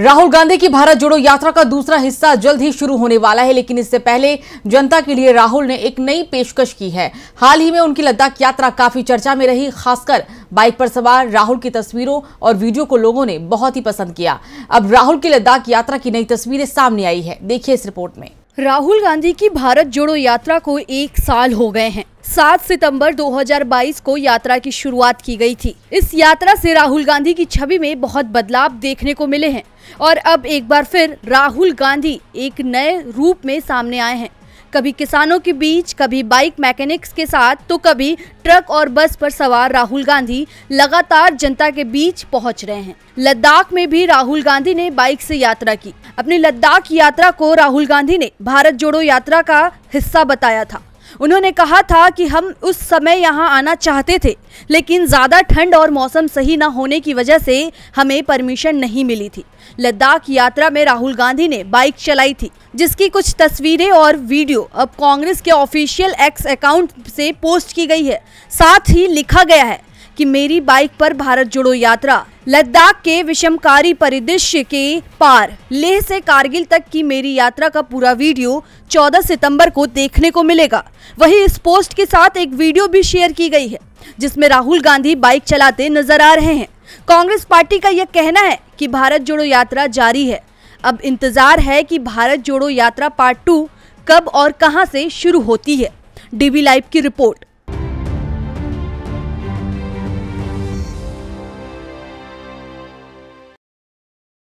राहुल गांधी की भारत जोड़ो यात्रा का दूसरा हिस्सा जल्द ही शुरू होने वाला है लेकिन इससे पहले जनता के लिए राहुल ने एक नई पेशकश की है हाल ही में उनकी लद्दाख यात्रा काफी चर्चा में रही खासकर बाइक पर सवार राहुल की तस्वीरों और वीडियो को लोगों ने बहुत ही पसंद किया अब राहुल की लद्दाख यात्रा की नई तस्वीरें सामने आई है देखिए इस रिपोर्ट में राहुल गांधी की भारत जोड़ो यात्रा को एक साल हो गए हैं 7 सितंबर 2022 को यात्रा की शुरुआत की गई थी इस यात्रा से राहुल गांधी की छवि में बहुत बदलाव देखने को मिले हैं और अब एक बार फिर राहुल गांधी एक नए रूप में सामने आए हैं कभी किसानों के बीच कभी बाइक मैकेनिक्स के साथ तो कभी ट्रक और बस पर सवार राहुल गांधी लगातार जनता के बीच पहुंच रहे हैं लद्दाख में भी राहुल गांधी ने बाइक से यात्रा की अपनी लद्दाख यात्रा को राहुल गांधी ने भारत जोड़ो यात्रा का हिस्सा बताया था उन्होंने कहा था कि हम उस समय यहाँ आना चाहते थे लेकिन ज़्यादा ठंड और मौसम सही न होने की वजह से हमें परमिशन नहीं मिली थी लद्दाख यात्रा में राहुल गांधी ने बाइक चलाई थी जिसकी कुछ तस्वीरें और वीडियो अब कांग्रेस के ऑफिशियल एक्स अकाउंट से पोस्ट की गई है साथ ही लिखा गया है कि मेरी बाइक पर भारत जोड़ो यात्रा लद्दाख के विषमकारी परिदृश्य के पार लेह से कारगिल तक की मेरी यात्रा का पूरा वीडियो 14 सितंबर को देखने को मिलेगा वहीं इस पोस्ट के साथ एक वीडियो भी शेयर की गई है जिसमें राहुल गांधी बाइक चलाते नजर आ रहे हैं कांग्रेस पार्टी का यह कहना है कि भारत जोड़ो यात्रा जारी है अब इंतजार है कि भारत जोड़ो यात्रा पार्ट टू कब और कहां से शुरू होती है डीवी लाइव की रिपोर्ट